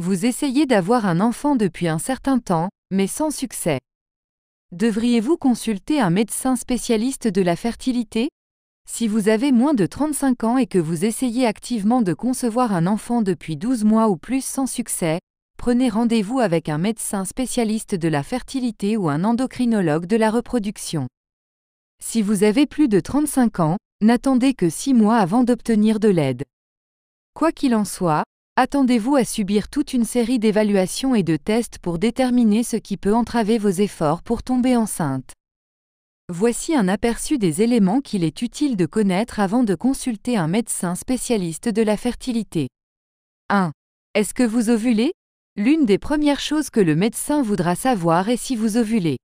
Vous essayez d'avoir un enfant depuis un certain temps, mais sans succès. Devriez-vous consulter un médecin spécialiste de la fertilité Si vous avez moins de 35 ans et que vous essayez activement de concevoir un enfant depuis 12 mois ou plus sans succès, prenez rendez-vous avec un médecin spécialiste de la fertilité ou un endocrinologue de la reproduction. Si vous avez plus de 35 ans, n'attendez que 6 mois avant d'obtenir de l'aide. Quoi qu'il en soit, Attendez-vous à subir toute une série d'évaluations et de tests pour déterminer ce qui peut entraver vos efforts pour tomber enceinte. Voici un aperçu des éléments qu'il est utile de connaître avant de consulter un médecin spécialiste de la fertilité. 1. Est-ce que vous ovulez L'une des premières choses que le médecin voudra savoir est si vous ovulez.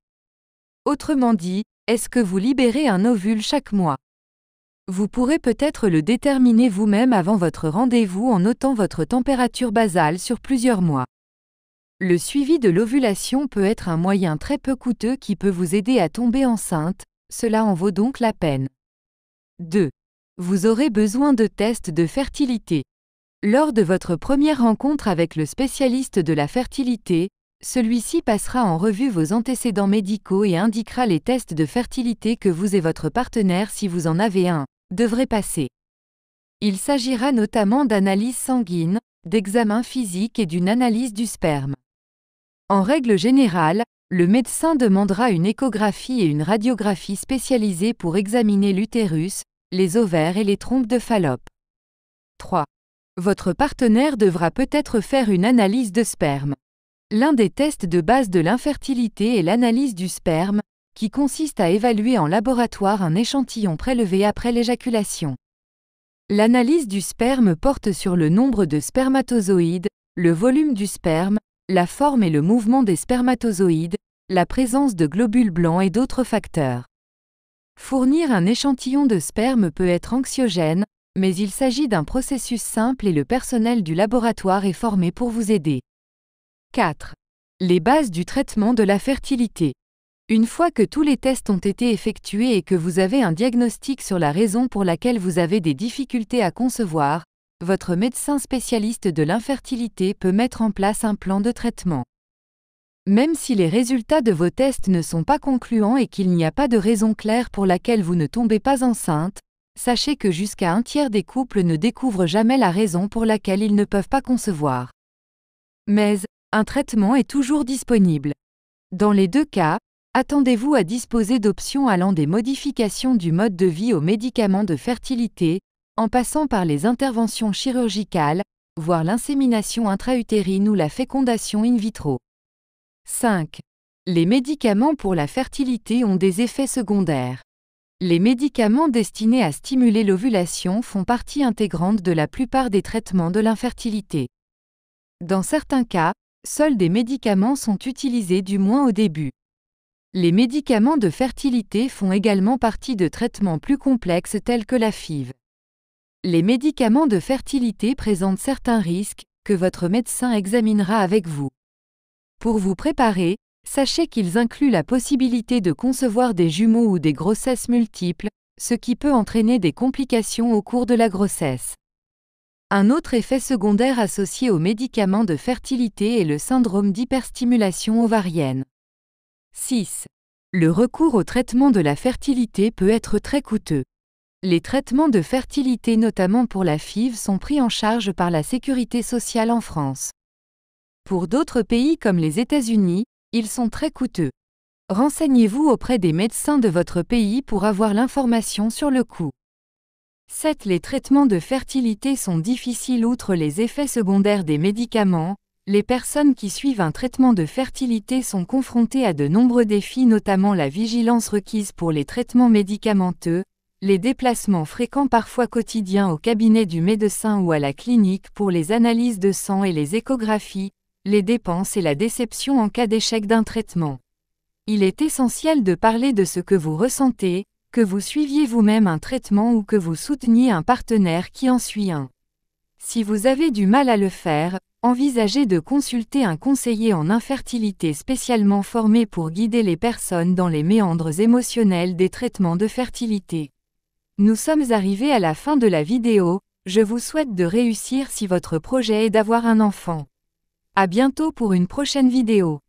Autrement dit, est-ce que vous libérez un ovule chaque mois vous pourrez peut-être le déterminer vous-même avant votre rendez-vous en notant votre température basale sur plusieurs mois. Le suivi de l'ovulation peut être un moyen très peu coûteux qui peut vous aider à tomber enceinte, cela en vaut donc la peine. 2. Vous aurez besoin de tests de fertilité. Lors de votre première rencontre avec le spécialiste de la fertilité, celui-ci passera en revue vos antécédents médicaux et indiquera les tests de fertilité que vous et votre partenaire si vous en avez un devrait passer. Il s'agira notamment d'analyses sanguines, d'examen physique et d'une analyse du sperme. En règle générale, le médecin demandera une échographie et une radiographie spécialisées pour examiner l'utérus, les ovaires et les trompes de Fallope. 3. Votre partenaire devra peut-être faire une analyse de sperme. L'un des tests de base de l'infertilité est l'analyse du sperme, qui consiste à évaluer en laboratoire un échantillon prélevé après l'éjaculation. L'analyse du sperme porte sur le nombre de spermatozoïdes, le volume du sperme, la forme et le mouvement des spermatozoïdes, la présence de globules blancs et d'autres facteurs. Fournir un échantillon de sperme peut être anxiogène, mais il s'agit d'un processus simple et le personnel du laboratoire est formé pour vous aider. 4. Les bases du traitement de la fertilité. Une fois que tous les tests ont été effectués et que vous avez un diagnostic sur la raison pour laquelle vous avez des difficultés à concevoir, votre médecin spécialiste de l'infertilité peut mettre en place un plan de traitement. Même si les résultats de vos tests ne sont pas concluants et qu'il n'y a pas de raison claire pour laquelle vous ne tombez pas enceinte, sachez que jusqu'à un tiers des couples ne découvrent jamais la raison pour laquelle ils ne peuvent pas concevoir. Mais, un traitement est toujours disponible. Dans les deux cas, attendez-vous à disposer d'options allant des modifications du mode de vie aux médicaments de fertilité, en passant par les interventions chirurgicales, voire l'insémination intra-utérine ou la fécondation in vitro. 5. Les médicaments pour la fertilité ont des effets secondaires. Les médicaments destinés à stimuler l'ovulation font partie intégrante de la plupart des traitements de l'infertilité. Dans certains cas, seuls des médicaments sont utilisés du moins au début. Les médicaments de fertilité font également partie de traitements plus complexes tels que la FIV. Les médicaments de fertilité présentent certains risques que votre médecin examinera avec vous. Pour vous préparer, sachez qu'ils incluent la possibilité de concevoir des jumeaux ou des grossesses multiples, ce qui peut entraîner des complications au cours de la grossesse. Un autre effet secondaire associé aux médicaments de fertilité est le syndrome d'hyperstimulation ovarienne. 6. Le recours au traitement de la fertilité peut être très coûteux. Les traitements de fertilité notamment pour la FIV sont pris en charge par la sécurité sociale en France. Pour d'autres pays comme les États-Unis, ils sont très coûteux. Renseignez-vous auprès des médecins de votre pays pour avoir l'information sur le coût. 7. Les traitements de fertilité sont difficiles outre les effets secondaires des médicaments, les personnes qui suivent un traitement de fertilité sont confrontées à de nombreux défis notamment la vigilance requise pour les traitements médicamenteux, les déplacements fréquents parfois quotidiens au cabinet du médecin ou à la clinique pour les analyses de sang et les échographies, les dépenses et la déception en cas d'échec d'un traitement. Il est essentiel de parler de ce que vous ressentez, que vous suiviez vous-même un traitement ou que vous souteniez un partenaire qui en suit un. Si vous avez du mal à le faire, envisagez de consulter un conseiller en infertilité spécialement formé pour guider les personnes dans les méandres émotionnels des traitements de fertilité. Nous sommes arrivés à la fin de la vidéo, je vous souhaite de réussir si votre projet est d'avoir un enfant. À bientôt pour une prochaine vidéo.